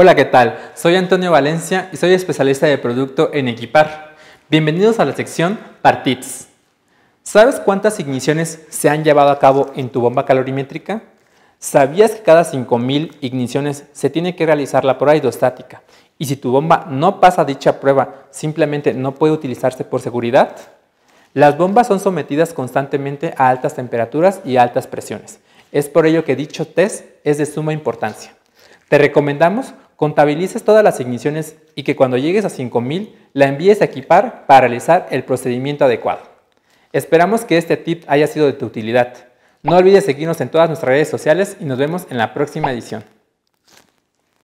Hola, ¿qué tal? Soy Antonio Valencia y soy especialista de producto en Equipar. Bienvenidos a la sección Partits. ¿Sabes cuántas igniciones se han llevado a cabo en tu bomba calorimétrica? ¿Sabías que cada 5.000 igniciones se tiene que realizar la prueba hidrostática y si tu bomba no pasa dicha prueba, simplemente no puede utilizarse por seguridad? Las bombas son sometidas constantemente a altas temperaturas y altas presiones. Es por ello que dicho test es de suma importancia. Te recomendamos contabilices todas las igniciones y que cuando llegues a 5000 la envíes a equipar para realizar el procedimiento adecuado. Esperamos que este tip haya sido de tu utilidad. No olvides seguirnos en todas nuestras redes sociales y nos vemos en la próxima edición.